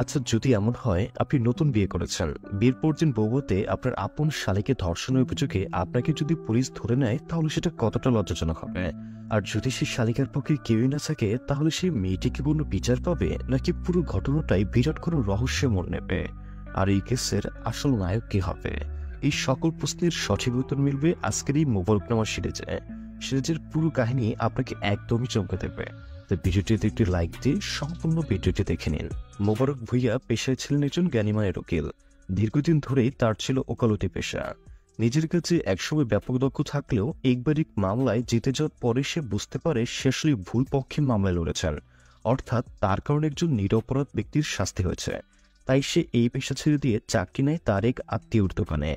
আচ্ছা যদি এমন হয় আপনি নতুন বিয়ে করেছেন বিয়ের পর দিন বৌতে আপনার আপন শালিকে ধর্ষণের অভিযোগে আপনাকে যদি পুলিশ ধরে নেয় তাহলে সেটা কতটা লজ্জাজনক হবে আর যদি সেই শালিকার পক্ষে কেউই না থাকে তাহলে সেই মেয়েটি কি কোনো বিচার পাবে নাকি পুরো ঘটনাটাই বিরাট কোনো রহস্য মন নেবে আর এই কেসের আসল নায়ক কি হবে এই সকল প্রশ্নের সঠিক উত্তর মিলবে আজকের এই মোবাইলনামা সিরিজে সিরিজের পুরো কাহিনী আপনাকে একদমই চমকে দেবে তো ভিডিওটিতে একটি লাইক দিয়ে সম্পূর্ণ ভিডিওটি দেখে নিন মোবারক ভুইয়া পেশায় ছিলেন একজন জ্ঞানীমায়ের উকিল দীর্ঘদিন ধরেই তার ছিল ওকালতি পেশা নিজের কাছে একসময় ব্যাপক দক্ষ থাকলেও একবারিক মামলায় জিতে যাওয়ার পরে সে বুঝতে পারে শেষলি ভুল পক্ষে মামলায় লড়েছেন অর্থাৎ তার কারণে একজন নিরপরাধ ব্যক্তির শাস্তি হয়েছে তাই সে এই পেশা ছেড়ে দিয়ে চাকরি নেয় তার এক আত্মীয়র দোকানে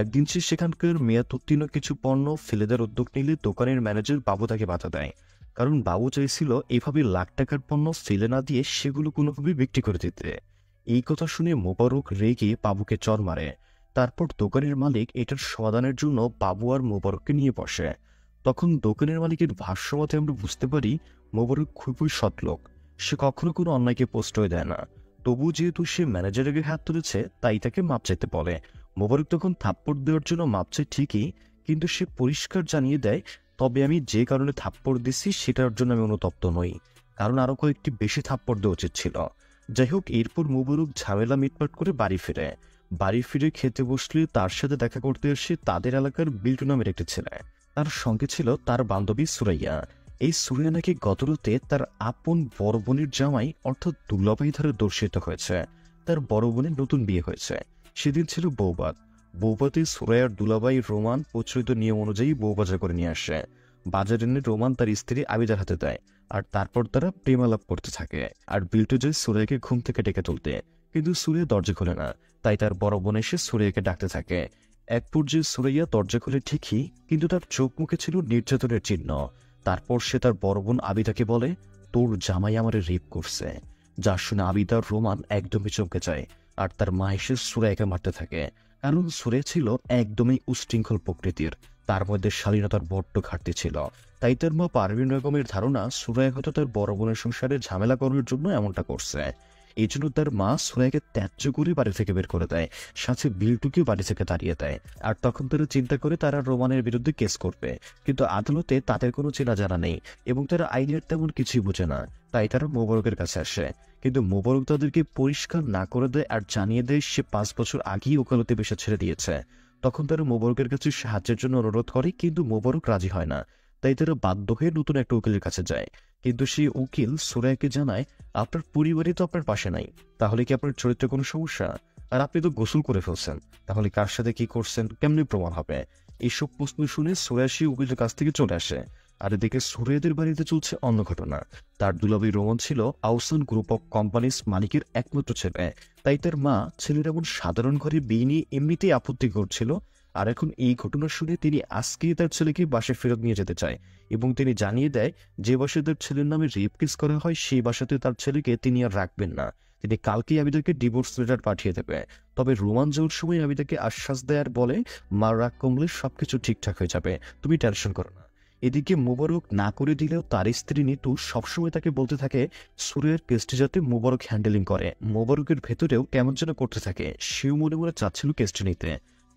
একদিন সে সেখানকার মেয়াদ উত্তীর্ণ কিছু পণ্য ফেলে দেওয়ার উদ্যোগ নিলে দোকানের ম্যানেজার বাবু তাকে বাধা দেয় কারণ বাবু চাইছিল এভাবে লাখ টাকার পণ্য ফেলে না দিয়ে সেগুলো কোনোভাবে বিক্রি করে দিতে এই কথা শুনে মোবারক রেগে বাবুকে চর মারে তারপর দোকানের মালিক এটার সমাধানের জন্য বাবু আর মোবারককে নিয়ে বসে তখন দোকানের মালিকের ভাষ্যমতে আমরা বুঝতে পারি মোবারক খুবই সৎ লোক সে কখনো কোনো অন্যায়কে প্রশ্রয় দেয় না তবু যেহেতু সে আগে হাত তুলেছে তাই তাকে মাপ চাইতে বলে মোবারক তখন থাপ্পড় দেওয়ার জন্য মাপ চায় ঠিকই কিন্তু সে পরিষ্কার জানিয়ে দেয় তবে আমি যে কারণে থাপ্পড় দিছি সেটার জন্য আমি অনুতপ্ত নই কারণ আরও কয়েকটি বেশি থাপ্পড় দেওয়া উচিত ছিল যাই হোক এরপর মুবরুক ঝামেলা মিটমাট করে বাড়ি ফিরে বাড়ি ফিরে খেতে বসলে তার সাথে দেখা করতে এসে তাদের এলাকার বিল্টু নামের একটি ছেলে তার সঙ্গে ছিল তার বান্ধবী সুরাইয়া এই সুরিয়া নাকি গতরাতে তার আপন বড় বোনের জামাই অর্থাৎ দুর্লভাই ধরে দর্শিত হয়েছে তার বড় বোনের নতুন বিয়ে হয়েছে সেদিন ছিল বৌবাদ বৌপাতি সুরায়ার দুলাবাই রোমান প্রচলিত নিয়ম অনুযায়ী বউ বাজার করে নিয়ে আসে বাজার এনে রোমান তার স্ত্রী আবিদার হাতে দেয় আর তারপর তারা প্রেমালাপ করতে থাকে আর বিল্টু যায় সুরাইকে ঘুম থেকে ডেকে তুলতে কিন্তু সুরিয়া দরজা খোলে না তাই তার বড় বোন এসে সুরাইয়াকে ডাকতে থাকে এক পর্যায়ে সুরাইয়া দরজা খোলে ঠিকই কিন্তু তার চোখ মুখে ছিল নির্যাতনের চিহ্ন তারপর সে তার বড় বোন আবিদাকে বলে তোর জামাই আমার রেপ করছে যা শুনে আবিদার রোমান একদমই চমকে যায় আর তার মা এসে সুরাইয়াকে মারতে থাকে কারণ সুরে ছিল একদমই উশৃঙ্খল প্রকৃতির তার মধ্যে শালীনতার বড্ড ঘাটতি ছিল তাই তার মা পারভিন রকমের ধারণা সুরায় হয়তো তার বড় বোনের সংসারে ঝামেলা করার জন্য এমনটা করছে এই জন্য তার মা সুরাইকে ত্যায্য করে বাড়ি থেকে বের করে দেয় সাথে বিলটুকে বাড়ি থেকে তাড়িয়ে দেয় আর তখন তারা চিন্তা করে তারা রোমানের বিরুদ্ধে কেস করবে কিন্তু আদালতে তাদের কোনো চেনা জানা নেই এবং তারা আইনের তেমন কিছুই বোঝে না তাই তারা মোবারকের কাছে আসে কিন্তু মোবারক তাদেরকে পরিষ্কার না করে দেয় আর জানিয়ে দেয় সে পাঁচ বছর আগেই ওকালতি পেশা ছেড়ে দিয়েছে তখন তারা মোবারকের কাছে সাহায্যের জন্য অনুরোধ করে কিন্তু মোবারক রাজি হয় না তাই তারা বাধ্য হয়ে নতুন একটা উকিলের কাছে যায় কিন্তু সেই উকিল সুরাইকে জানায় আপনার পরিবারই তো আপনার পাশে নাই তাহলে কি আপনার চরিত্রে কোনো সমস্যা আর আপনি তো গোসল করে ফেলছেন তাহলে কার সাথে কি করছেন কেমনি প্রমাণ হবে এইসব প্রশ্ন শুনে সোয়া সেই উকিলের কাছ থেকে চলে আসে আর এদিকে সুরেদের বাড়িতে চলছে অন্য ঘটনা তার দুলাবি রোমন ছিল আউসান গ্রুপ অফ কোম্পানিস মালিকের একমাত্র ছেলে তাই তার মা ছেলের এমন সাধারণ ঘরে বিয়ে নিয়ে এমনিতেই আপত্তি করছিল আর এখন এই ঘটনা শুনে তিনি আজকেই তার ছেলেকে বাসে ফেরত নিয়ে যেতে চায় এবং তিনি জানিয়ে দেয় যে বাসে তার ছেলের নামে রেপ কেস করা হয় সেই বাসাতে তার ছেলেকে তিনি আর রাখবেন না তিনি কালকেই আবিদাকে ডিভোর্স লেটার পাঠিয়ে দেবে তবে রোমান যাওয়ার সময় আবিদাকে আশ্বাস দেয় আর বলে মা রাগ কমলে সবকিছু ঠিকঠাক হয়ে যাবে তুমি টেনশন করো না এদিকে মুবারক না করে দিলেও তার স্ত্রী নিতু সবসময় তাকে বলতে থাকে সুরের কেসটি যাতে মুবারক হ্যান্ডেলিং করে মুবারকের ভেতরেও কেমন যেন করতে থাকে সেও মনে মনে চাচ্ছিল কেসটি নিতে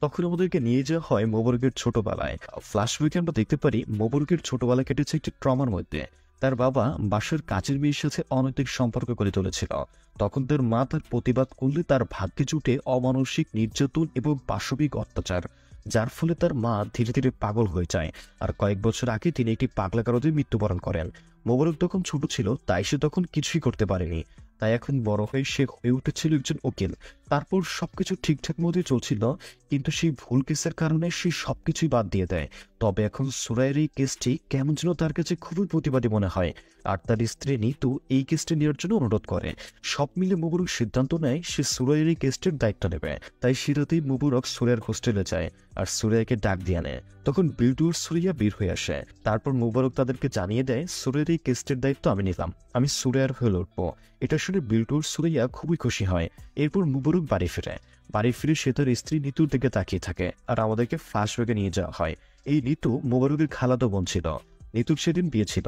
তখন আমাদেরকে নিয়ে যাওয়া হয় মোবারকের ছোটবেলায় ফ্ল্যাশব্যাকে আমরা দেখতে পারি মোবারকের ছোটবেলা কেটেছে একটি ট্রমার মধ্যে তার বাবা বাসার কাজের মেয়ের সাথে অনৈতিক সম্পর্ক করে তুলেছিল তখন তার মা তার প্রতিবাদ করলে তার ভাগ্যে জুটে অমানসিক নির্যাতন এবং পাশবিক অত্যাচার যার ফলে তার মা ধীরে ধীরে পাগল হয়ে যায় আর কয়েক বছর আগে তিনি একটি পাগলাকারতে মৃত্যুবরণ করেন মোবারক তখন ছোট ছিল তাই সে তখন কিছুই করতে পারেনি তাই এখন বড় হয়ে সে হয়ে উঠেছিল একজন উকিল তারপর সবকিছু ঠিকঠাক মতোই চলছিল কিন্তু সেই ভুল কেসের কারণে সে সবকিছুই বাদ দিয়ে দেয় তবে এখন সুরাইয়ের এই কেসটি কেমন যেন তার কাছে খুবই প্রতিবাদী মনে হয় আর তার স্ত্রী নিতু এই কেসটি নেওয়ার জন্য অনুরোধ করে সব মিলে মুবরক সিদ্ধান্ত নেয় সে সুরাইয়ের এই কেসটির দায়িত্ব নেবে তাই সে রাতেই মুবরক সুরাইয়ের হোস্টেলে যায় আর সুরাইয়াকে ডাক দিয়ে আনে তখন বিউটুর সুরিয়া বের হয়ে আসে তারপর মুবরক তাদেরকে জানিয়ে দেয় সুরের এই কেসটির দায়িত্ব আমি নিলাম আমি সুরাইয়ার হয়ে লড়বো এটা শুনে বিল্টুর সুরাইয়া খুবই খুশি হয় এরপর মুবরুক বাড়ি ফিরে বাড়ি ফিরে সে তার স্ত্রী নিতুর দিকে তাকিয়ে থাকে আর আমাদেরকে ফাঁস বেগে নিয়ে যাওয়া হয় এই নিতু মুবারকের খালাতো বোন ছিল নিতুর সেদিন বিয়ে ছিল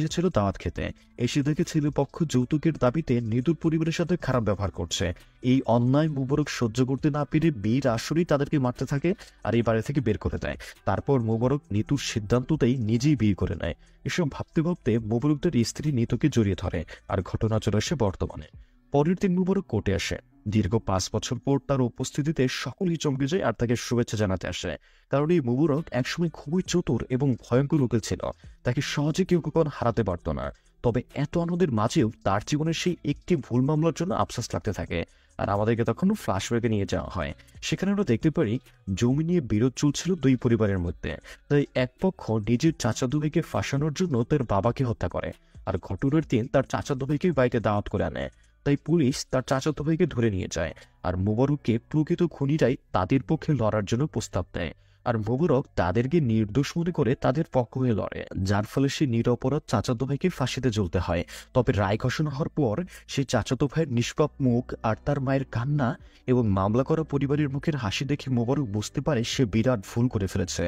এসেছিল দাওয়াত খেতে এসে দেখে পক্ষ যৌতুকের দাবিতে নিতুর পরিবারের সাথে খারাপ ব্যবহার করছে এই অন্যায় মুবরুক সহ্য করতে না পেরে বীর আসরেই তাদেরকে মারতে থাকে আর এই বাড়ি থেকে বের করে দেয় তারপর মোবারক নিতুর সিদ্ধান্ততেই নিজেই বিয়ে করে নেয় এসব ভাবতে ভাবতে মুবরুকদের স্ত্রী নিতুকে জড়িয়ে ধরে আর ঘটনা চলে আসে বর্তমানে পরের দিন মুবারক কোর্টে আসে দীর্ঘ পাঁচ বছর পর তার উপস্থিতিতে সকলেই চমকে যায় আর তাকে শুভেচ্ছা জানাতে আসে কারণ এই মুবারক একসময় খুবই চতুর এবং ভয়ঙ্কর উকিল ছিল তাকে সহজে কেউ কখন হারাতে পারত না তবে এত আনন্দের মাঝেও তার জীবনের সেই একটি ভুল মামলার জন্য আফসাস লাগতে থাকে আর আমাদেরকে তখন ফ্ল্যাশব্যাকে নিয়ে যাওয়া হয় সেখানে আমরা দেখতে পারি জমি নিয়ে বিরোধ চলছিল দুই পরিবারের মধ্যে তাই এক পক্ষ নিজের চাচা দুবাইকে ফাঁসানোর জন্য তার বাবাকে হত্যা করে আর ঘটনার দিন তার চাচা দুবাইকে বাড়িতে দাওয়াত করে আনে তাই পুলিশ তার চাচাত ভাইকে ধরে নিয়ে যায় আর মোবারককে প্রকৃত খুনিরাই তাদের পক্ষে লড়ার জন্য প্রস্তাব দেয় আর মোবারক তাদেরকে নির্দোষ মনে করে তাদের পক্ষ হয়ে লড়ে যার ফলে সে নিরপরাধ চাচাত ভাইকে ফাঁসিতে জ্বলতে হয় তবে রায় ঘোষণা হওয়ার পর সে চাচাতো ভাইয়ের নিষ্পাপ মুখ আর তার মায়ের কান্না এবং মামলা করা পরিবারের মুখের হাসি দেখে মোবারক বুঝতে পারে সে বিরাট ভুল করে ফেলেছে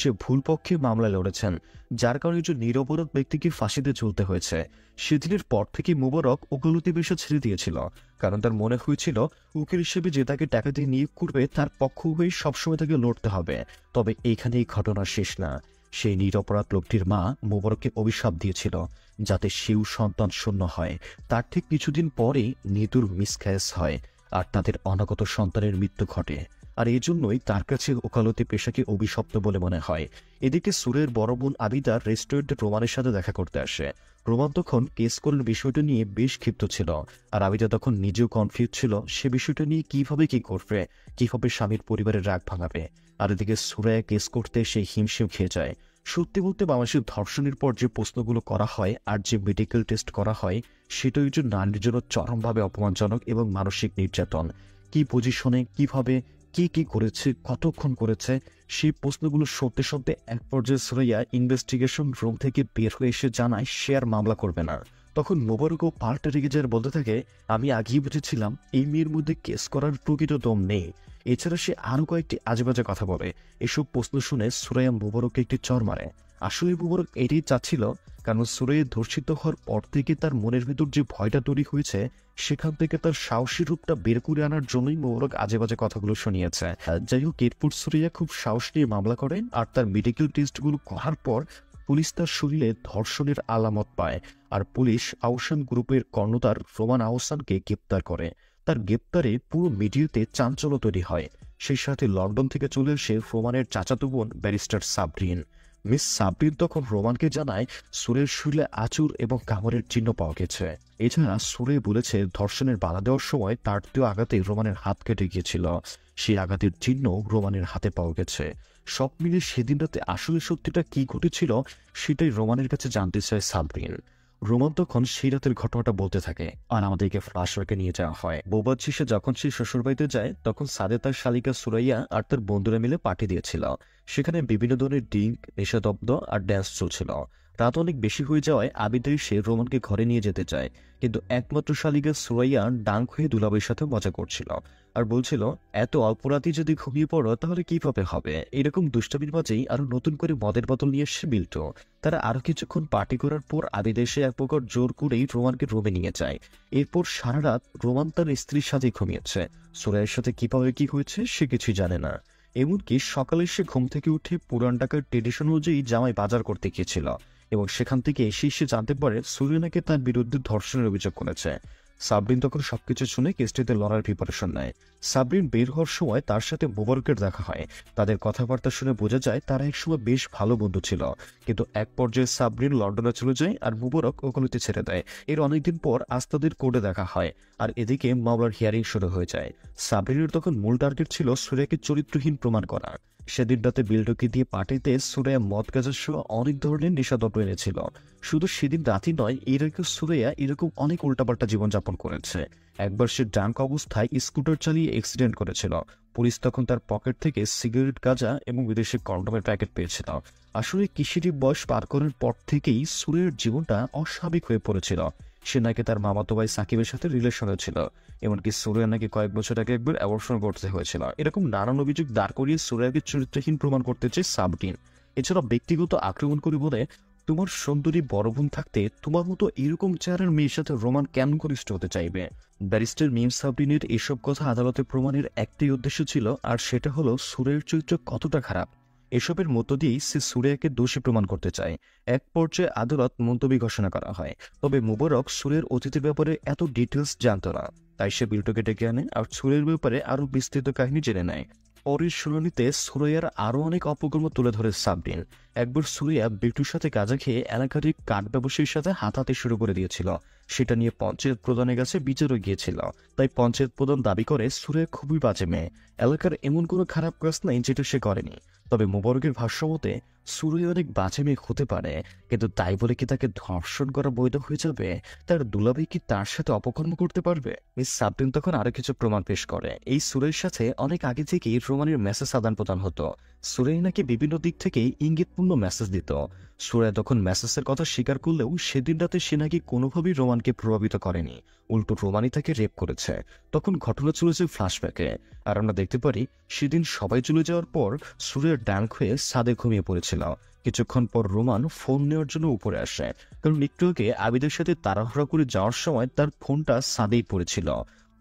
সে ভুল পক্ষে মামলা লড়েছেন যার কারণে একজন নিরপরাধ ব্যক্তিকে ফাঁসিতে চলতে হয়েছে সেদিনের পর থেকে মুবারক ওকালতি বেশি ছেড়ে দিয়েছিল কারণ তার মনে হয়েছিল উকিল হিসেবে যে তাকে টাকা দিয়ে নিয়োগ করবে তার পক্ষ হয়ে সবসময় তাকে লড়তে হবে তবে এইখানেই ঘটনা শেষ না সেই নিরপরাধ লোকটির মা মুবারককে অভিশাপ দিয়েছিল যাতে সেও সন্তান শূন্য হয় তার ঠিক কিছুদিন পরে নিতুর মিসক্যাস হয় আর তাদের অনাগত সন্তানের মৃত্যু ঘটে আর এই জন্যই তার কাছে ওকালতি পেশাকে অভিশপ্ত বলে মনে হয় এদিকে সুরের বড় বোন আবিদা রেস্টুরেন্টে প্রমাণের সাথে দেখা করতে আসে প্রমাণ তখন কেস করার বিষয়টা নিয়ে বেশ ক্ষিপ্ত ছিল আর আবিদা তখন নিজেও কনফিউজ ছিল সে বিষয়টা নিয়ে কিভাবে কি করবে কিভাবে স্বামীর পরিবারের রাগ ভাঙাবে আর এদিকে সুরায় কেস করতে সে হিমশিম খেয়ে যায় সত্যি বলতে বাংলাদেশের ধর্ষণের পর যে প্রশ্নগুলো করা হয় আর যে মেডিকেল টেস্ট করা হয় সেটাই জন্য নারীর জন্য চরমভাবে অপমানজনক এবং মানসিক নির্যাতন কি পজিশনে কিভাবে কি কি করেছে কতক্ষণ করেছে সেই প্রশ্নগুলো সত্যি সত্যি এক পর্যায়ে সরাইয়া ইনভেস্টিগেশন রুম থেকে বের হয়ে এসে জানায় সে আর মামলা করবে না তখন মোবারকও পাল্টা রেগে যার বলতে থাকে আমি আগেই বুঝেছিলাম এই মেয়ের মধ্যে কেস করার প্রকৃত দম নেই এছাড়া সে আরও কয়েকটি আজেবাজে কথা বলে এসব প্রশ্ন শুনে সুরাইয়া মোবারককে একটি চর মারে আসলে বুবর এটাই চাচ্ছিল কারণ সুরে ধর্ষিত হওয়ার পর থেকে তার মনের ভিতর যে ভয়টা তৈরি হয়েছে সেখান থেকে তার সাহসী রূপটা বের করে আনার জন্যই মোবারক আজে বাজে কথাগুলো শুনিয়েছে যাই হোক এরপর সুরিয়া খুব সাহস নিয়ে মামলা করেন আর তার মেডিকেল টেস্টগুলো করার পর পুলিশ তার শরীরে ধর্ষণের আলামত পায় আর পুলিশ আহসান গ্রুপের কর্ণতার রোমান আহসানকে গ্রেপ্তার করে তার গ্রেপ্তারে পুরো মিডিয়াতে চাঞ্চল্য তৈরি হয় সেই সাথে লন্ডন থেকে চলে এসে ফোমানের চাচাতো বোন ব্যারিস্টার সাবরিন মিস সাব্বির তখন রোমানকে জানায় সুরের শুলে আচুর এবং কামড়ের চিহ্ন পাওয়া গেছে এছাড়া সুরে বলেছে ধর্ষণের বাধা দেওয়ার সময় তার দেহ আঘাতে রোমানের হাত কেটে গিয়েছিল সেই আঘাতের চিহ্ন রোমানের হাতে পাওয়া গেছে সব মিলিয়ে সেদিন রাতে আসলে সত্যিটা কি ঘটেছিল সেটাই রোমানের কাছে জানতে চায় সাব্বির রোমান তখন সেই রাতের ঘটনাটা বলতে থাকে আর আমাদেরকে ফ্লাশব্যাকে নিয়ে যাওয়া হয় বোবাদ শেষে যখন সে শ্বশুরবাড়িতে যায় তখন সাদে তার শালিকা সুরাইয়া আর তার বন্ধুরা মিলে পাঠিয়ে দিয়েছিল সেখানে বিভিন্ন ধরনের ডিঙ্ক নেশাদব্দ আর ড্যান্স চলছিল রাত অনেক বেশি হয়ে যাওয়ায় আবিদাই সে রোমানকে ঘরে নিয়ে যেতে চায় কিন্তু একমাত্র শালিকা সুরাইয়া ডাঙ্ক হয়ে দুলাবের সাথে মজা করছিল আর বলছিল এত অপরাধী যদি ঘুমিয়ে পড়ো তাহলে কিভাবে হবে এরকম দুষ্টমির মাঝেই আরো নতুন করে মদের বোতল নিয়ে এসে বিল্টু তারা আরো কিছুক্ষণ পার্টি করার পর আবিদেশে এক প্রকার জোর করেই রোমানকে রোমে নিয়ে যায় এরপর সারা রাত রোমান তার স্ত্রীর সাথে ঘুমিয়েছে সুরাইয়ের সাথে কিভাবে কি হয়েছে সে কিছুই জানে না এমনকি সকালে সে ঘুম থেকে উঠে পুরান টাকার ট্রেডিশন অনুযায়ী জামাই বাজার করতে গিয়েছিল এবং সেখান থেকে এসে সে জানতে পারে সুরিনাকে তার বিরুদ্ধে ধর্ষণের অভিযোগ করেছে সাবরিন তখন সবকিছু শুনে কেসটিতে লড়ার প্রিপারেশন নেয় সাবরিন বের হওয়ার সময় তার সাথে মোবারকের দেখা হয় তাদের কথাবার্তা শুনে বোঝা যায় তারা এক সময় বেশ ভালো বন্ধু ছিল কিন্তু এক পর্যায়ে সাবরিন লন্ডনে চলে যায় আর মুবারক ওকলিতে ছেড়ে দেয় এর অনেকদিন পর আস্তাদের কোর্টে দেখা হয় আর এদিকে মামলার হিয়ারিং শুরু হয়ে যায় সাবরিনের তখন মূল টার্গেট ছিল সুরেকে চরিত্রহীন প্রমাণ করা সেদিন রাতে বিলডকি দিয়ে পার্টিতে সুরাইয়া মদ গাজার সহ অনেক ধরনের নেশাদ্রব্য এনেছিল শুধু সেদিন রাতই নয় এর আগে সুরাইয়া এরকম অনেক উল্টাপাল্টা জীবনযাপন করেছে একবার সে ড্রাঙ্ক অবস্থায় স্কুটার চালিয়ে অ্যাক্সিডেন্ট করেছিল পুলিশ তখন তার পকেট থেকে সিগারেট গাজা এবং বিদেশি কন্ডমের প্যাকেট পেয়েছিল আসলে কিশোরী বয়স পার করার পর থেকেই সুরের জীবনটা অস্বাভাবিক হয়ে পড়েছিল সে নাকি তার মামাতো ভাই সাকিবের সাথে রিলেশনে ছিল এমনকি সুরিয়া নাকি কয়েক বছর আগে একবার অ্যাবর্শন করতে হয়েছিল এরকম নানান অভিযোগ দাঁড় করিয়ে সুরিয়াকে চরিত্রহীন প্রমাণ করতে চেয়ে সাবটিন এছাড়া ব্যক্তিগত আক্রমণ করি বলে তোমার সুন্দরী বড় বোন থাকতে তোমার মতো এরকম চেহারের মেয়ের সাথে রোমান কেন ঘনিষ্ঠ হতে চাইবে ব্যারিস্টার মিম সাবরিনের এসব কথা আদালতে প্রমাণের একটাই উদ্দেশ্য ছিল আর সেটা হলো সুরের চরিত্র কতটা খারাপ এসবের মধ্য দিয়েই সে সুরিয়াকে দোষী প্রমাণ করতে চায় এক পর্যায়ে আদালত মন্তব্য ঘোষণা করা হয় তবে মুবারক সুরের অতীতের ব্যাপারে এত ডিটেলস জানত না তাই সে বিল্টুকে ডেকে আনে আর সুরের ব্যাপারে আরও বিস্তৃত কাহিনী জেনে নেয় পরের শুনানিতে সুরৈয়ার আরও অনেক অপকর্ম তুলে ধরে সাবডিন একবার সুরিয়া বিটুর সাথে গাঁজা খেয়ে এলাকার কাঠ ব্যবসায়ীর সাথে হাতাতে শুরু করে দিয়েছিল সেটা নিয়ে পঞ্চায়েত প্রধানের কাছে বিচারও গিয়েছিল তাই পঞ্চায়েত প্রধান দাবি করে সুরিয়া খুবই বাজে মেয়ে এলাকার এমন কোনো খারাপ কাজ নেই যেটা সে করেনি তবে মোবারকের ভাষ্যমতে সুরুই অনেক বাজে মেয়ে হতে পারে কিন্তু তাই বলে কি তাকে ধর্ষণ করা বৈধ হয়ে যাবে তার দুলাভাই কি তার সাথে অপকর্ম করতে পারবে মিস সাবদিন তখন আরো কিছু প্রমাণ পেশ করে এই সুরের সাথে অনেক আগে থেকেই রোমানের মেসেজ আদান প্রদান হতো সুরেই নাকি বিভিন্ন দিক থেকে ইঙ্গিতপূর্ণ মেসেজ দিত সুরে তখন মেসেজের কথা স্বীকার করলেও সেদিন রাতে সে নাকি কোনোভাবেই রোমানকে প্রভাবিত করেনি উল্টো রোমানি তাকে রেপ করেছে তখন ঘটনা চলেছে ফ্ল্যাশব্যাকে আর আমরা দেখতে পারি সেদিন সবাই চলে যাওয়ার পর সুরের ডাঙ্ক হয়ে সাদে ঘুমিয়ে পড়েছে করছিল কিছুক্ষণ পর রোমান ফোন নেওয়ার জন্য উপরে আসে কারণ একটু আগে আবিদের সাথে তাড়াহুড়া করে যাওয়ার সময় তার ফোনটা সাদেই পড়েছিল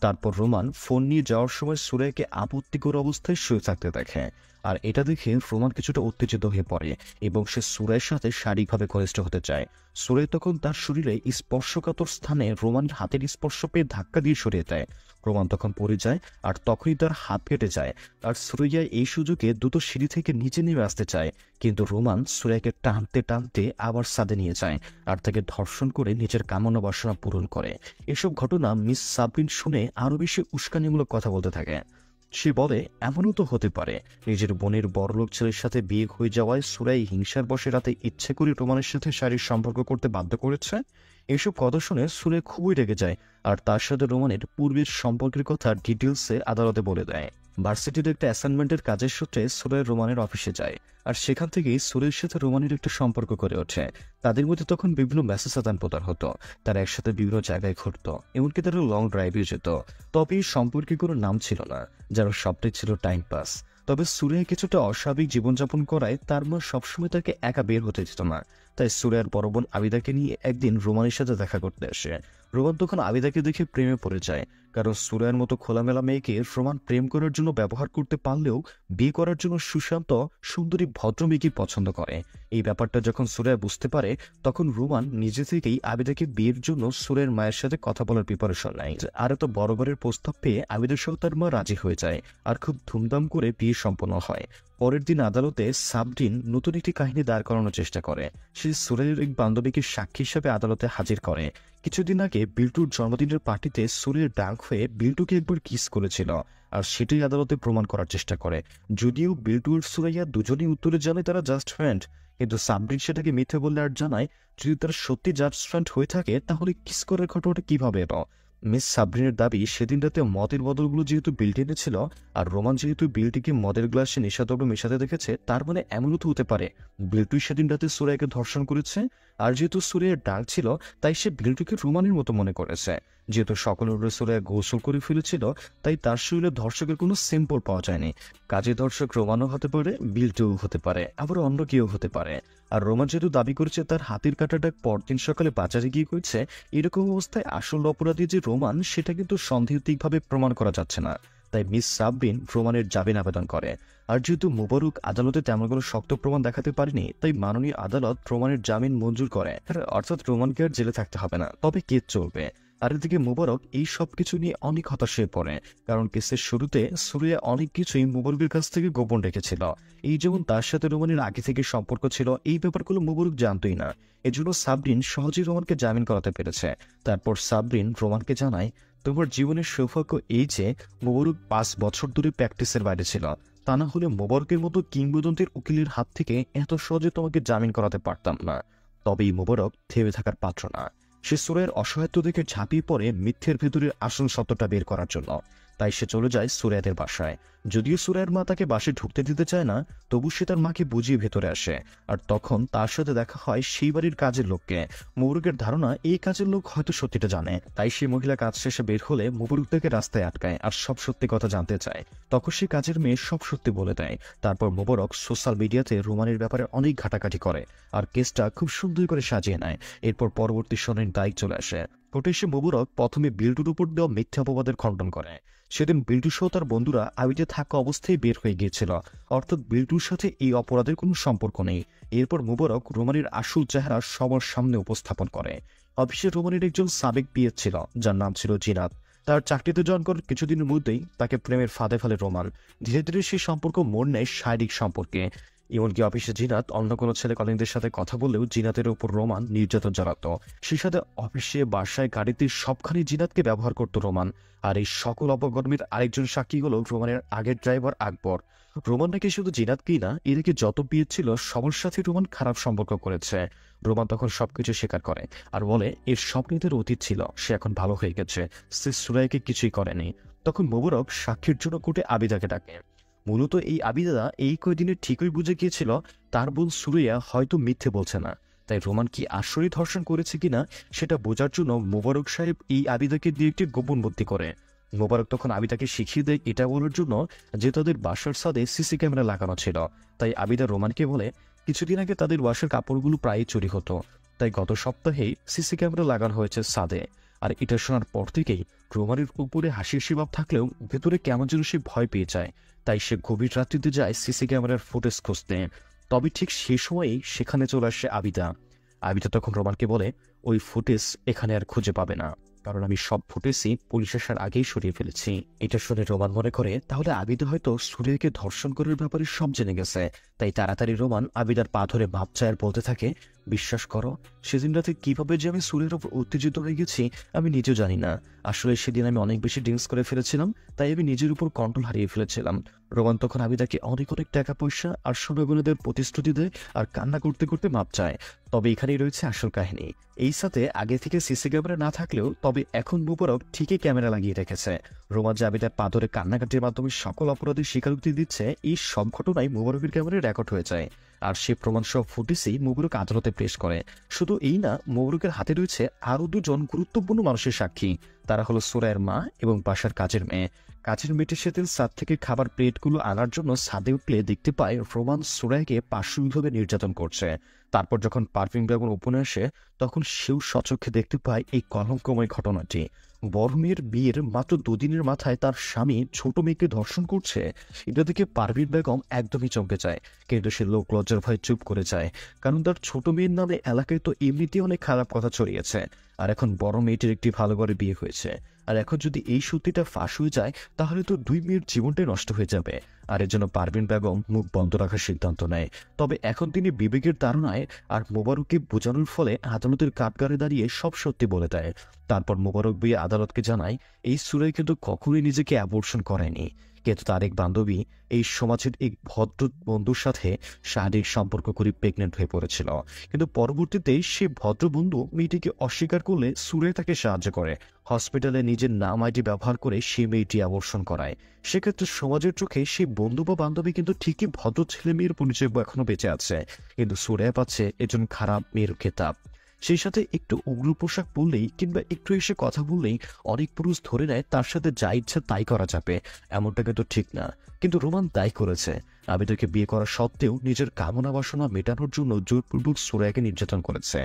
তারপর রোমান ফোন নিয়ে যাওয়ার সময় সুরাইকে আপত্তিকর অবস্থায় শুয়ে থাকতে দেখে আর এটা দেখে ফ্রোমান কিছুটা উত্তেজিত হয়ে পড়ে এবং সে সুরের সাথে শারীরিকভাবে ঘনিষ্ঠ হতে চায় সুরে তখন তার শরীরে স্পর্শকাতর স্থানে রোমানের হাতের স্পর্শ পেয়ে ধাক্কা দিয়ে সরিয়ে দেয় রোমান তখন পড়ে যায় আর তখনই তার হাত কেটে যায় আর সুরাইয়া এই সুযোগে দুটো সিঁড়ি থেকে নিচে নেমে আসতে চায় কিন্তু রোমান সুরাইকে টানতে টানতে আবার সাদে নিয়ে যায় আর তাকে ধর্ষণ করে নিজের কামনা বাসনা পূরণ করে এসব ঘটনা মিস সাবিন শুনে আরও বেশি উস্কানিমূলক কথা বলতে থাকে সে বলে এমনও তো হতে পারে নিজের বোনের বড়লোক ছেলের সাথে বিয়ে হয়ে যাওয়ায় সুরাই হিংসার বসে রাতে ইচ্ছে করে রোমানের সাথে শারীর সম্পর্ক করতে বাধ্য করেছে এসব কথা শুনে সুরে খুবই রেগে যায় আর তার সাথে রোমানের পূর্বের সম্পর্কের কথা ডিটেলসে আদালতে বলে দেয় ভার্সিটির একটা অ্যাসাইনমেন্টের কাজের সূত্রে সুরের রোমানের অফিসে যায় আর সেখান থেকেই সুরের সাথে রোমানের একটা সম্পর্ক করে ওঠে তাদের মধ্যে তখন বিভিন্ন মেসেজ আদান প্রদান হতো তারা একসাথে বিভিন্ন জায়গায় ঘুরতো এমনকি তারা লং ড্রাইভে যেত তবে এই সম্পর্কে কোনো নাম ছিল না যার সবটাই ছিল টাইম পাস তবে সুরে কিছুটা অস্বাভাবিক জীবনযাপন করায় তার মা সবসময় তাকে একা বের হতে দিত না তাই সুরের বড় বোন আবিদাকে নিয়ে একদিন রোমানের সাথে দেখা করতে আসে রোমান তখন আবিদাকে দেখে প্রেমে পড়ে যায় কারণ সুরায়ের মতো খোলামেলা মেয়েকে রোমান প্রেম করার জন্য ব্যবহার করতে পারলেও বিয়ে করার জন্য সুশান্ত সুন্দরী ভদ্র মেয়েকে পছন্দ করে এই ব্যাপারটা যখন সুরায় বুঝতে পারে তখন রোমান নিজে থেকেই আবিদাকে বিয়ের জন্য সুরের মায়ের সাথে কথা বলার প্রিপারেশন নেয় আর এত বড় বড়ের প্রস্তাব পেয়ে আবিদার সহ তার মা রাজি হয়ে যায় আর খুব ধুমধাম করে বিয়ে সম্পন্ন হয় পরের দিন আদালতে সাবরিন নতুন একটি কাহিনী দাঁড় করানোর চেষ্টা করে সে সুরের এক বান্ধবীকে সাক্ষী হিসাবে আদালতে হাজির করে কিছুদিন আগে বিল্টুর জন্মদিনের পার্টিতে সুরের ডাক হয়ে বিল্টুকে একবার কিস করেছিল আর সেটাই আদালতে প্রমাণ করার চেষ্টা করে যদিও বিল্টু আর সুরাইয়া দুজনই উত্তরে জানে তারা জাস্ট ফ্রেন্ড কিন্তু সাবরিন সেটাকে মিথ্যে বললে আর জানায় যদি তারা সত্যি জাস্ট ফ্রেন্ড হয়ে থাকে তাহলে কিস করার ঘটনাটা কিভাবে এলো মিস সাবরিনের দাবি সেদিন রাতে মদের বদলগুলো যেহেতু বিলটিতে ছিল আর রোমান যেহেতু বিলটিকে মদের গ্লাসে নেশাদ্রব্য মেশাতে দেখেছে তার মানে এমনও তো হতে পারে বিলটুই সেদিন রাতে সুরাইকে ধর্ষণ করেছে আর যেহেতু সুরিয়ার ডাক ছিল তাই সে বিলটুকে রোমানের মতো মনে করেছে যেহেতু সকল রসুরা গোসল করে ফেলেছিল তাই তার শরীরে ধর্ষকের কোনো সিম্পল পাওয়া যায়নি কাজে ধর্ষক রোমানও হতে পারে বিলটুও হতে পারে আবার অন্য কেউ হতে পারে আর রোমান যেহেতু দাবি করেছে তার হাতির কাটাটা পরদিন সকালে বাজারে গিয়ে করেছে এরকম অবস্থায় আসল অপরাধী যে রোমান সেটা কিন্তু সন্দেহতিকভাবে প্রমাণ করা যাচ্ছে না তাই মিস সাববিন প্রমাণের জামিন আবেদন করে আর যেহেতু মুবারক আদালতে তেমন কোনো শক্ত প্রমাণ দেখাতে পারেনি তাই মাননীয় আদালত প্রমাণের জামিন মঞ্জুর করে অর্থাৎ প্রমাণকে আর জেলে থাকতে হবে না তবে কেস চলবে আর এদিকে মুবারক এই সব কিছু নিয়ে অনেক হতাশ হয়ে পড়ে কারণ কেসের শুরুতে সুরিয়া অনেক কিছুই মুবারকের কাছ থেকে গোপন রেখেছিল এই যেমন তার সাথে রোমানের আগে থেকে সম্পর্ক ছিল এই ব্যাপারগুলো মুবারক জানতই না এজন্য সাবরিন সহজেই রোমানকে জামিন করাতে পেরেছে তারপর সাবরিন রোমানকে জানায় তোমার জীবনের সৌভাগ্য এই যে মোবারক পাঁচ বছর ধরে প্র্যাকটিসের বাইরে ছিল তা না হলে মোবারকের মতো কিংবদন্তির উকিলের হাত থেকে এত সহজে তোমাকে জামিন করাতে পারতাম না এই মোবারক থেমে থাকার পাত্র না সে সুরের অসহায়ত্ব দেখে ঝাঁপিয়ে পড়ে মিথ্যের ভেতরের আসল সত্যটা বের করার জন্য তাই সে চলে যায় সুরায়াদের বাসায় যদিও সুরায়ের মা তাকে বাসে ঢুকতে দিতে চায় না তবু সে তার মাকে বুঝিয়ে ভেতরে আসে আর তখন তার সাথে দেখা হয় সেই বাড়ির কাজের লোককে মুবরুকের ধারণা এই কাজের লোক হয়তো সত্যিটা জানে তাই সেই মহিলা কাজ শেষে বের হলে মুবরুক তাকে রাস্তায় আটকায় আর সব সত্যি কথা জানতে চায় তখন সে কাজের মেয়ে সব সত্যি বলে দেয় তারপর মুবরক সোশ্যাল মিডিয়াতে রোমানের ব্যাপারে অনেক ঘাটাঘাটি করে আর কেসটা খুব সুন্দর করে সাজিয়ে নেয় এরপর পরবর্তী শোনের দায়িক চলে আসে কোর্টে সে মুবরক প্রথমে বিল্টুর উপর দেওয়া মিথ্যা অপবাদের খণ্ডন করে সেদিন বিল্টু সহ তার বন্ধুরা আবিতে থাকা অবস্থায় বের হয়ে গিয়েছিল অর্থাৎ বিল্টুর সাথে এই অপরাধের কোনো সম্পর্ক নেই এরপর মুবারক রোমানির আসল চেহারা সবার সামনে উপস্থাপন করে অফিসে রোমানির একজন সাবেক বিয়ে ছিল যার নাম ছিল জিনাত তার চাকরিতে জয়েন করার কিছুদিনের মধ্যেই তাকে প্রেমের ফাঁদে ফেলে রোমান ধীরে ধীরে সেই সম্পর্ক মোড় নেয় শারীরিক সম্পর্কে এমনকি অফিসে জিনাত অন্য কোনো ছেলে কলিংদের সাথে কথা বললেও জিনাতের উপর রোমান নির্যাতন চালাত সেই সাথে অফিসে বাসায় গাড়িতে সবখানে জিনাতকে ব্যবহার করত রোমান আর এই সকল অপকর্মের আরেকজন সাক্ষী হল রোমানের আগের ড্রাইভার আকবর রোমান নাকি শুধু জিনাতকেই না এদিকে যত বিয়ে ছিল সবার সাথে রোমান খারাপ সম্পর্ক করেছে রোমান তখন সবকিছু স্বীকার করে আর বলে এর স্বপ্নীদের অতীত ছিল সে এখন ভালো হয়ে গেছে সে সুরাইকে কিছুই করেনি তখন মোবারক সাক্ষীর জন্য কোর্টে আবিদাকে ডাকে মূলত এই আবিদাদা এই কয়দিনে ঠিকই বুঝে গিয়েছিল তার বোন সুরিয়া হয়তো মিথ্যে বলছে না তাই রোমান কি আশ্রয় ধর্ষণ করেছে কিনা সেটা বোঝার জন্য মোবারক সাহেব এই আবিদাকে দিয়ে একটি গোপন বদ্ধি করে মোবারক তখন আবিদাকে শিখিয়ে দেয় এটা বলার জন্য যে তাদের বাসার সাদে সিসি ক্যামেরা লাগানো ছিল তাই আবিদা রোমানকে বলে কিছুদিন আগে তাদের বাসার কাপড়গুলো প্রায় চুরি হতো তাই গত সপ্তাহেই সিসি ক্যামেরা লাগানো হয়েছে সাদে আর এটা শোনার পর থেকেই রোমারির উপরে হাসির সীমাব থাকলেও ভেতরে কেমন যেন সে ভয় পেয়ে যায় তাই সে গভীর রাত্রিতে যায় সিসি ক্যামেরার ফুটেজ খুঁজতে তবে ঠিক সেই সময়েই সেখানে চলে আসে আবিদা আবিদা তখন রোমানকে বলে ওই ফুটেজ এখানে আর খুঁজে পাবে না কারণ আমি সব ফুটেজই পুলিশ আসার আগেই সরিয়ে ফেলেছি এটা শুনে রোমান মনে করে তাহলে আবিদা হয়তো সুরিয়াকে ধর্ষণ করার ব্যাপারে সব জেনে গেছে তাই তাড়াতাড়ি রোমান আবিদার পা ধরে মাপ চায়ের বলতে থাকে বিশ্বাস করো সেদিন রাতে কীভাবে যে আমি সুরের ওপর উত্তেজিত হয়ে গেছি আমি নিজেও জানি না আসলে সেদিন আমি অনেক বেশি ড্রিঙ্কস করে ফেলেছিলাম তাই আমি নিজের উপর কন্ট্রোল হারিয়ে ফেলেছিলাম রোমান তখন আমি তাকে অনেক অনেক টাকা পয়সা আর সোনাগুলোদের প্রতিশ্রুতি দেয় আর কান্না করতে করতে মাপ চায় তবে এখানেই রয়েছে আসল কাহিনী এই সাথে আগে থেকে সিসি ক্যামেরা না থাকলেও তবে এখন মুবারক ঠিকই ক্যামেরা লাগিয়ে রেখেছে রোমান রোমা জাবেদার পাথরে কান্নাকাটির মাধ্যমে সকল অপরাধের স্বীকারোক্তি দিচ্ছে এই সব ঘটনায় মুবারকের ক্যামেরায় রেকর্ড হয়ে যায় আর সে প্রমাণসহ ফুটেজই মুবরুক আদালতে পেশ করে শুধু এই না মুবরুকের হাতে রয়েছে আরও দুজন গুরুত্বপূর্ণ মানুষের সাক্ষী তারা হলো সুরায়ের মা এবং বাসার কাজের মেয়ে কাছের মেটে সেদিন সাদ থেকে খাবার প্লেটগুলো আনার জন্য সাদে উঠলে দেখতে পায় রোমান সুরাইকে পার্শ্বভাবে নির্যাতন করছে তারপর যখন পারফিং বেগম উপনে আসে তখন সেও সচক্ষে দেখতে পায় এই কলঙ্কময় ঘটনাটি বরমের বিয়ের মাত্র দুদিনের মাথায় তার স্বামী ছোট মেয়েকে ধর্ষণ করছে এটা দেখে পারভিন বেগম একদমই চমকে যায় কিন্তু সে লোক লজ্জার ভয়ে চুপ করে যায় কারণ তার ছোট মেয়ের নামে এলাকায় তো এমনিতেই অনেক খারাপ কথা ছড়িয়েছে আর এখন বড় মেয়েটির একটি ভালো করে বিয়ে হয়েছে আর এখন যদি এই সত্যিটা ফাঁস হয়ে যায় তাহলে তো দুই মেয়ের জীবনটাই নষ্ট হয়ে যাবে আর এর জন্য পারভিন বেগম মুখ বন্ধ রাখার সিদ্ধান্ত নেয় তবে এখন তিনি বিবেকের তাড়নায় আর মোবারককে বোঝানোর ফলে আদালতের কাঠগারে দাঁড়িয়ে সব সত্যি বলে দেয় তারপর মোবারক বিয়ে আদালতকে জানায় এই সুরাই কিন্তু কখনোই নিজেকে অ্যাবর্শন করেনি কিন্তু তার এক বান্ধবী এই সমাজের এক ভদ্র বন্ধুর সাথে শারীরিক সম্পর্ক করে প্রেগনেন্ট হয়ে পড়েছিল কিন্তু পরবর্তীতে সে ভদ্র বন্ধু মেয়েটিকে অস্বীকার করলে সুরে তাকে সাহায্য করে হসপিটালে নিজের নাম আইডি ব্যবহার করে সে মেয়েটি আবর্ষণ করায় সেক্ষেত্রে সমাজের চোখে সে বন্ধু বা বান্ধবী কিন্তু ঠিকই ভদ্র ছেলে মেয়ের পরিচয় এখনো বেঁচে আছে কিন্তু সুরে পাচ্ছে একজন খারাপ মেয়ের খেতাব সেই সাথে একটু উগ্র পোশাক পরলেই কিংবা একটু এসে কথা বললেই অনেক পুরুষ ধরে নেয় তার সাথে যা ইচ্ছা তাই করা যাবে এমনটাকে তো ঠিক না কিন্তু রোমান তাই করেছে আমি বিয়ে করা সত্ত্বেও নিজের কামনা বাসনা মেটানোর জন্য জোরপূর্বক সোরায়াকে নির্যাতন করেছে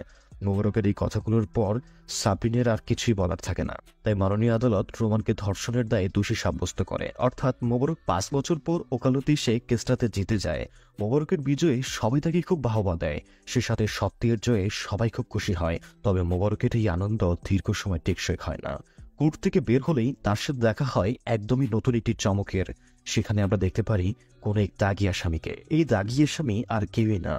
মোবারকের এই কথাগুলোর পর সাবিনের আর কিছুই বলার থাকে না তাই মাননীয় আদালত রোমানকে ধর্ষণের দায়ে দোষী সাব্যস্ত করে অর্থাৎ মোবারক পাঁচ বছর পর ওকালতি সে কেসটাতে জিতে যায় মোবারকের বিজয়ে সবাই তাকে খুব বাহবা দেয় সে সাথে সত্যের জয়ে সবাই খুব খুশি হয় তবে মোবারকের এই আনন্দ দীর্ঘ সময় টেকসই হয় না কোর্ট থেকে বের হলেই তার সাথে দেখা হয় একদমই নতুন একটি চমকের সেখানে আমরা দেখতে পারি কোন এক দাগিয়া স্বামীকে এই দাগিয়া স্বামী আর কেউই না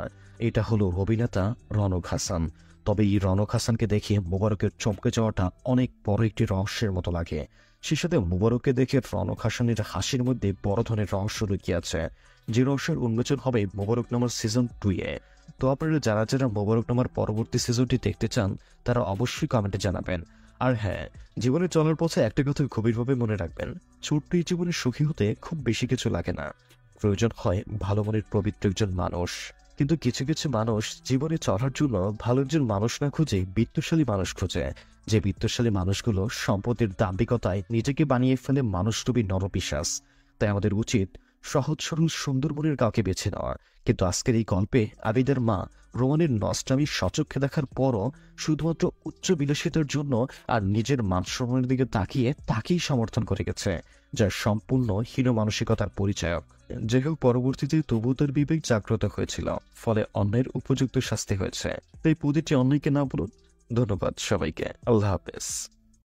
এটা হলো অভিনেতা রনক হাসান তবে এই রনক হাসানকে দেখে মুবারকের চমকে যাওয়াটা অনেক বড় একটি রহস্যের মতো লাগে সে সাথে মুবারককে দেখে রনক হাসানের হাসির মধ্যে বড় ধরনের রহস্য লুকিয়ে আছে যে রহস্যের উন্মোচন হবে মুবারক নামার সিজন টুয়ে তো আপনারা যারা যারা মুবারক নামার পরবর্তী সিজনটি দেখতে চান তারা অবশ্যই কমেন্টে জানাবেন আর হ্যাঁ জীবনে চলার পথে একটা কথা গভীরভাবে মনে রাখবেন ছোট্ট এই জীবনে সুখী হতে খুব বেশি কিছু লাগে না প্রয়োজন হয় ভালো মনের পবিত্র একজন মানুষ কিন্তু কিছু কিছু মানুষ জীবনে চলার জন্য ভালো একজন মানুষ না খুঁজে বিত্তশালী মানুষ খুঁজে যে বিত্তশালী মানুষগুলো সম্পদের দাম্ভিকতায় নিজেকে বানিয়ে ফেলে মানুষরূপী নরপিশ্বাস তাই আমাদের উচিত সহজ সরল সুন্দরবনের কাউকে বেছে নেওয়ার কিন্তু আজকের এই গল্পে আবিদের মা রোমানের নষ্টামি সচক্ষে দেখার পরও শুধুমাত্র উচ্চ বিলাসিতার জন্য আর নিজের মানসম্মানের দিকে তাকিয়ে তাকেই সমর্থন করে গেছে যা সম্পূর্ণ হীন মানসিকতার পরিচয়ক যে হোক পরবর্তীতে তবু তার বিবেক জাগ্রত হয়েছিল ফলে অন্যের উপযুক্ত শাস্তি হয়েছে তাই প্রতিটি অন্যকে না বলুন ধন্যবাদ সবাইকে আল্লাহ হাফেজ